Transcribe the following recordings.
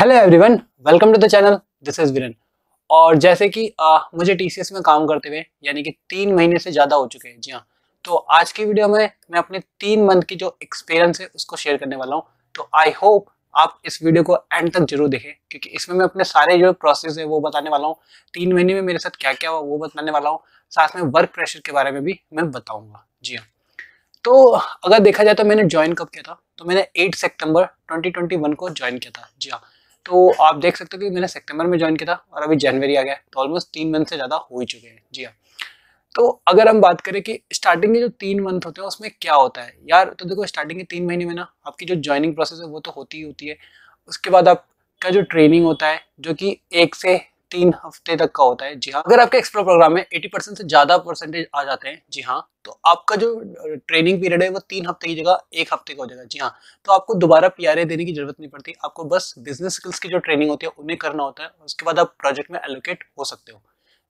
Hello everyone welcome to the channel this is Viran और जैसे कि आ, मुझे टीसीएस में काम करते हुए यानी कि तीन महीने से ज़्यादा हो चुके हैं जी हाँ तो आज की वीडियो में मैं अपने तीन मंथ की जो एक्सपीरियंस है उसको शेयर करने वाला हूँ तो आई होप आप इस वीडियो को एंड तक जरूर देखें क्योंकि इसमें मैं अपने सारे जो प्रोसेस है वो बताने वाला हूँ तीन महीने में मेरे साथ क्या क्या हुआ वो बताने वाला हूँ साथ में वर्क प्रेशर के बारे में भी मैं बताऊँगा जी हाँ तो अगर देखा जाए तो मैंने ज्वाइन कब किया था तो मैंने एट सेप्टेम्बर ट्वेंटी को ज्वाइन किया था जी हाँ तो आप देख सकते हो कि मैंने सितंबर में ज्वाइन किया था और अभी जनवरी आ गया तो ऑलमोस्ट तीन मंथ से ज़्यादा हो ही चुके हैं जी हाँ तो अगर हम बात करें कि स्टार्टिंग के जो तीन मंथ होते हैं उसमें क्या होता है यार तो देखो स्टार्टिंग के तीन महीने में ना आपकी जो ज्वाइनिंग प्रोसेस है वो तो होती ही होती है उसके बाद आपका जो ट्रेनिंग होता है जो कि एक से तीन हफ्ते तक का होता है जी हाँ अगर आपके एक्सप्रो प्रोग्राम में 80 परसेंट से ज़्यादा परसेंटेज आ जाते हैं जी हाँ तो आपका जो ट्रेनिंग पीरियड है वो तीन हफ्ते की जगह एक हफ्ते का हो जाएगा जी हाँ तो आपको दोबारा पी देने की जरूरत नहीं पड़ती आपको बस बिजनेस स्किल्स की जो ट्रेनिंग होती है उन्हें करना होता है उसके बाद आप प्रोजेक्ट में एलोकेट हो सकते हो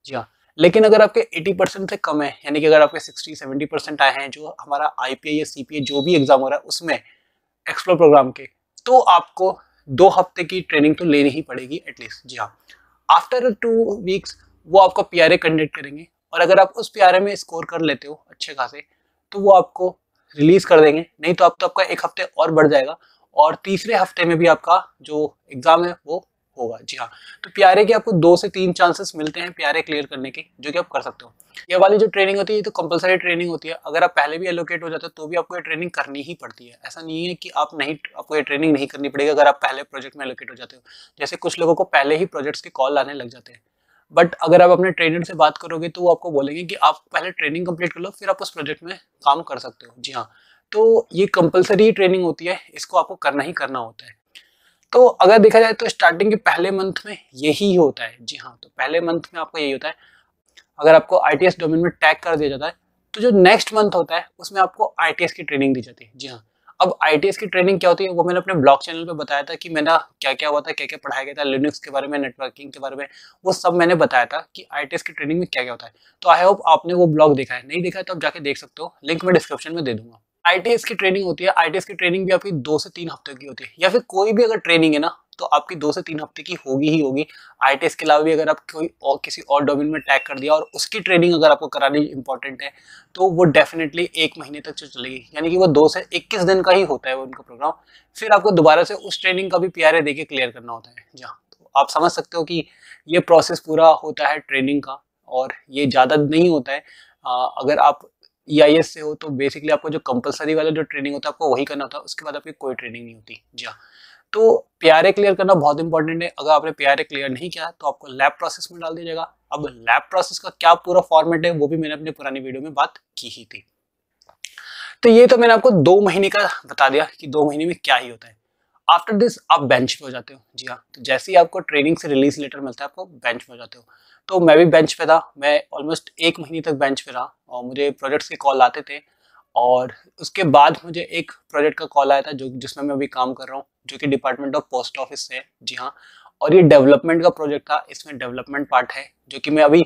जी हाँ लेकिन अगर आपके 80 परसेंट से कम है यानी कि अगर आपके 60 70 परसेंट आए हैं जो हमारा आईपीए या सी जो भी एग्जाम हो रहा है उसमें एक्सप्लोर प्रोग्राम के तो आपको दो हफ्ते की ट्रेनिंग तो लेनी ही पड़ेगी एटलीस्ट जी हाँ आफ्टर टू वीक्स वो आपका पी आर कंडक्ट करेंगे और अगर आप उस पी में स्कोर कर लेते हो अच्छे खासे तो वो आपको रिलीज कर देंगे नहीं तो अब तो आपका एक हफ्ते और बढ़ जाएगा और तीसरे हफ्ते में भी आपका जो एग्ज़ाम है वो होगा जी हाँ तो प्यारे के आपको दो से तीन चांसेस मिलते हैं प्यारे क्लियर करने के जो कि आप कर सकते हो ये वाली जो ट्रेनिंग होती है ये तो कंपलसरी ट्रेनिंग होती है अगर आप पहले भी एलोकेट हो जाते हो तो भी आपको ये ट्रेनिंग करनी ही पड़ती है ऐसा नहीं है कि आप नहीं आपको ये ट्रेनिंग नहीं करनी पड़ेगी अगर आप पहले प्रोजेक्ट में एलोकेट हो जाते हो जैसे कुछ लोगों को पहले ही प्रोजेक्ट्स के कॉल आने लग जाते हैं बट अगर आप अपने ट्रेनर से बात करोगे तो वो आपको बोलेंगे कि आप पहले ट्रेनिंग कंप्लीट कर लो फिर आप उस प्रोजेक्ट में काम कर सकते हो जी हाँ तो ये कंपलसरी ट्रेनिंग होती है इसको आपको करना ही करना होता है तो अगर देखा जाए तो स्टार्टिंग के पहले मंथ में यही होता है जी हाँ तो पहले मंथ में आपको यही होता है अगर आपको आई डोमेन में टैग कर दिया जाता है तो जो नेक्स्ट मंथ होता है उसमें आपको आई की ट्रेनिंग दी जाती है जी हाँ अब आई की ट्रेनिंग क्या होती है वो मैंने अपने ब्लॉग चैनल पे बताया था कि मेरा क्या क्या हुआ था क्या क्या पढ़ाया गया था लिनक्स के बारे में नेटवर्किंग के बारे में वो सब मैंने बताया था कि आई की ट्रेनिंग में क्या क्या होता है तो आई होप आपने वो ब्लॉग देखा है नहीं देखा है तो आप जाके देख सकते हो लिंक मैं डिस्क्रिप्शन में दे दूंगा आईटीएस की ट्रेनिंग होती है आईटीएस की ट्रेनिंग भी आपकी दो से तीन हफ्ते की होती है या फिर कोई भी अगर ट्रेनिंग है ना तो आपकी दो से तीन हफ्ते की होगी ही होगी आई के अलावा भी अगर आप कोई और किसी और डोमेन में टैग कर दिया और उसकी ट्रेनिंग अगर आपको करानी इंपॉर्टेंट है तो वो डेफिनेटली एक महीने तक चलेगी यानी कि वो दो से इक्कीस दिन का ही होता है वो उनका प्रोग्राम फिर आपको दोबारा से उस ट्रेनिंग का भी पी आर क्लियर करना होता है जहाँ तो आप समझ सकते हो कि ये प्रोसेस पूरा होता है ट्रेनिंग का और ये ज़्यादा नहीं होता है आ, अगर आप ई e से हो तो बेसिकली आपको जो कंपलसरी वाला जो ट्रेनिंग होता है आपको वही करना होता है उसके बाद आपकी कोई ट्रेनिंग नहीं होती जी हाँ। तो प्यारे क्लियर करना बहुत इंपॉर्टेंट है अगर आपने प्यारे क्लियर नहीं किया तो आपको लैब प्रोसेस में डाल दिया जाएगा अब लैब प्रोसेस का क्या पूरा फॉर्मेट है वो भी मैंने अपने पुरानी वीडियो में बात की ही थी तो ये तो मैंने आपको दो महीने का बता दिया कि दो महीने में क्या ही होता है आफ्टर दिस आप बेंच पे हो जाते हो जी हाँ तो जैसे ही आपको ट्रेनिंग से रिलीज लेटर मिलता है आपको बेंच पे हो जाते हो तो मैं भी बेंच पे था मैं ऑलमोस्ट एक महीने तक बेंच पे रहा और मुझे प्रोजेक्ट्स के कॉल आते थे और उसके बाद मुझे एक प्रोजेक्ट का कॉल आया था जो जिसमें मैं अभी काम कर रहा हूँ जो कि डिपार्टमेंट ऑफ पोस्ट ऑफिस से है जी हाँ और ये डेवलपमेंट का प्रोजेक्ट था इसमें डेवलपमेंट पार्ट है जो कि मैं अभी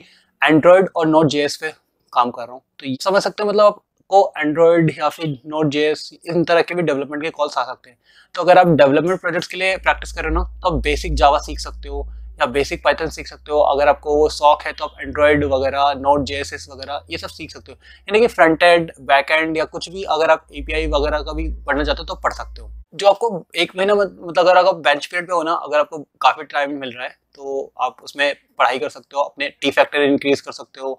एंड्रॉयड और नोट जे पे काम कर रहा हूँ तो ये समझ सकते हैं मतलब आपको एंड्रॉयड या फिर नोट जे इन तरह के भी डेवलपमेंट के कॉल्स आ सकते हैं तो अगर आप डेवलपमेंट प्रोजेक्ट्स के लिए प्रैक्टिस कर रहे हो ना तो आप बेसिक जावा सीख सकते हो या बेसिक पाइथन सीख सकते हो अगर आपको वो शौक है तो आप एंड्रॉयड वगैरह नोट जे वगैरह ये सब सीख सकते हो यानी कि फ्रंट एंड बैक एंड या कुछ भी अगर आप ए वगैरह का भी पढ़ना चाहते हो तो पढ़ सकते हो जो आपको एक महीना मतलब अगर आप बेंच पीरियड पे हो ना अगर आपको काफ़ी टाइम मिल रहा है तो आप उसमें पढ़ाई कर सकते हो अपने टी फैक्टर इंक्रीज कर सकते हो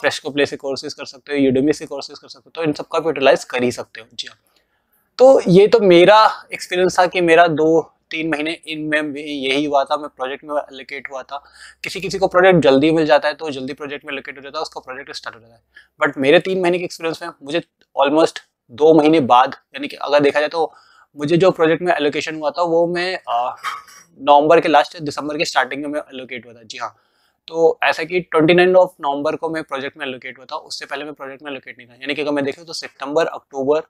फ्रेश को प्ले से कोर्सेज कर सकते हो यूडेमी से कोर्सेज कर सकते हो तो इन सबका यूटिलाइज कर ही सकते हो जी हाँ तो ये तो मेरा एक्सपीरियंस था कि मेरा दो तीन महीने इनमें भी यही हुआ था मैं प्रोजेक्ट में लोकेट हुआ था किसी किसी को प्रोजेक्ट जल्दी मिल जाता है तो जल्दी प्रोजेक्ट में लोकेट हो जाता है उसका प्रोजेक्ट स्टार्ट हो जाता है बट मेरे तीन महीने के एक्सपीरियंस में मुझे ऑलमोस्ट दो महीने बाद यानी कि अगर देखा जाए तो मुझे जो प्रोजेक्ट में एलोकेशन हुआ था वो मैं नवंबर के लास्ट दिसंबर के स्टार्टिंग में एलोकेट हुआ था जी हाँ तो ऐसा कि नाइन ऑफ नवंबर को मैं प्रोजेक्ट में एलोकेट हुआ था उससे पहले मैं प्रोजेक्ट में एलोकेट नहीं था यानी कि अगर मैं देखूँ तो सितंबर अक्टूबर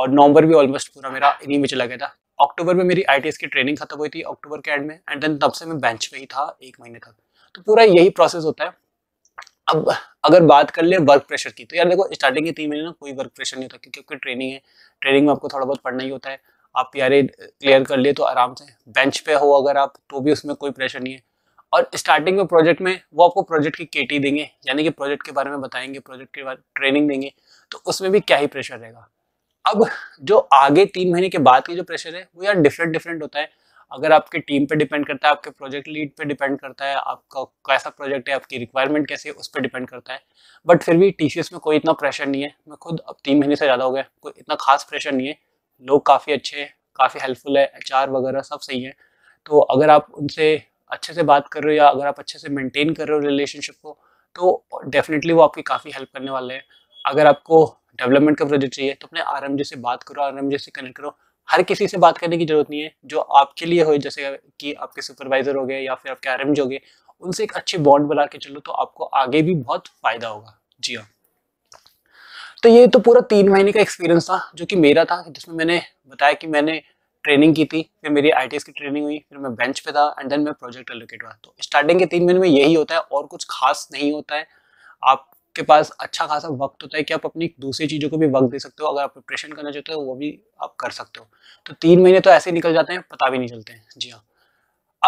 और नवंबर भी ऑलमोस्ट पूरा मेरा इन्हीं में चला गया था अक्टूबर में मेरी आई की ट्रेनिंग खत्म हुई थी अक्टूबर के एंड में एंड देन तब से मैं बेंच में ही था एक महीने तक तो पूरा यही प्रोसेस होता है अब अगर बात कर ले वर्क प्रेशर की तो यार देखो स्टार्टिंग के तीन महीने ना कोई वर्क प्रेशर नहीं होता क्योंकि आपकी ट्रेनिंग है ट्रेनिंग में आपको थोड़ा बहुत पढ़ना ही होता है आप प्यारे क्लियर कर लिए तो आराम से बेंच पे हो अगर आप तो भी उसमें कोई प्रेशर नहीं है और स्टार्टिंग में प्रोजेक्ट में वो आपको प्रोजेक्ट की केटी देंगे यानी कि प्रोजेक्ट के बारे में बताएंगे प्रोजेक्ट के बारे ट्रेनिंग देंगे तो उसमें भी क्या ही प्रेशर रहेगा अब जो आगे तीन महीने के बाद के जो प्रेशर है वो यार डिफरेंट डिफरेंट होता है अगर आपके टीम पे डिपेंड करता है आपके प्रोजेक्ट लीड पे डिपेंड करता है आपका कैसा प्रोजेक्ट है आपकी रिक्वायरमेंट कैसी है उस पर डिपेंड करता है बट फिर भी टी में कोई इतना प्रेशर नहीं है मैं खुद अब तीन महीने से ज़्यादा हो गया कोई इतना खास प्रेशर नहीं है लोग काफ़ी अच्छे हैं काफ़ी हेल्पफुल है एच वगैरह सब सही है तो अगर आप उनसे अच्छे से बात कर रहे हो या अगर आप अच्छे से मेनटेन कर रहे हो रिलेशनशिप को तो डेफिनेटली वो आपकी काफ़ी हेल्प करने वाले हैं अगर आपको डेवलपमेंट का प्रोजेक्ट चाहिए तो अपने आर से बात करो आर से कनेक्ट करो हर किसी से बात करने की जरूरत नहीं है जो आपके लिए हो जैसे कि आपके सुपरवाइजर हो गए या फिर आपके आर हो गए उनसे एक अच्छे बॉन्ड बना के चलो तो आपको आगे भी बहुत फायदा होगा जी हाँ तो ये तो पूरा तीन महीने का एक्सपीरियंस था जो कि मेरा था जिसमें मैंने बताया कि मैंने ट्रेनिंग की थी फिर मेरी आई की ट्रेनिंग हुई फिर मैं बेंच पे था एंड देन मैं प्रोजेक्ट एलोकेट हुआ तो स्टार्टिंग के तीन महीने में यही होता है और कुछ खास नहीं होता है आप आपके पास अच्छा खासा वक्त होता है कि आप अपनी दूसरी चीज़ों को भी वक्त दे सकते हो अगर आप प्रिपरेशन करना चाहते हो वो भी आप कर सकते हो तो तीन महीने तो ऐसे निकल जाते हैं पता भी नहीं चलते हैं जी हाँ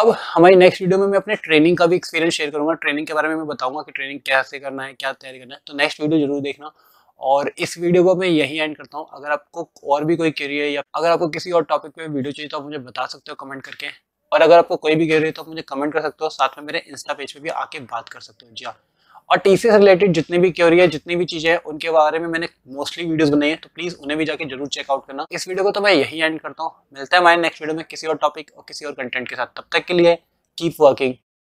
अब हमारी नेक्स्ट वीडियो में मैं अपने ट्रेनिंग का भी एक्सपीरियंस शेयर करूंगा ट्रेनिंग के बारे में मैं बताऊंगा कि ट्रेनिंग कैसे करना है क्या तैयारी करना है तो नेक्स्ट वीडियो जरूर देखना और इस वीडियो को मैं यही एंड करता हूँ अगर आपको और भी कोई क्यूरी है या अगर आपको किसी और टॉपिक पे वीडियो चाहिए तो आप मुझे बता सकते हो कमेंट करके और अगर आपको कोई भी क्वेरी है तो मुझे कमेंट कर सकते हो साथ में मेरे इंस्टा पेज पर भी आके बात कर सकते हो जी हाँ और टीसी से रिलेटेड जितने भी क्योरी है जितनी भी चीजें हैं उनके बारे में मैंने मोस्टली वीडियोस बनाई हैं तो प्लीज उन्हें भी जाके जरूर चेकआउट करना इस वीडियो को तो मैं यही एंड करता हूँ मिलता है हमारे नेक्स्ट वीडियो में किसी और टॉपिक और किसी और कंटेंट के साथ तब तक के लिए कीप वर्किंग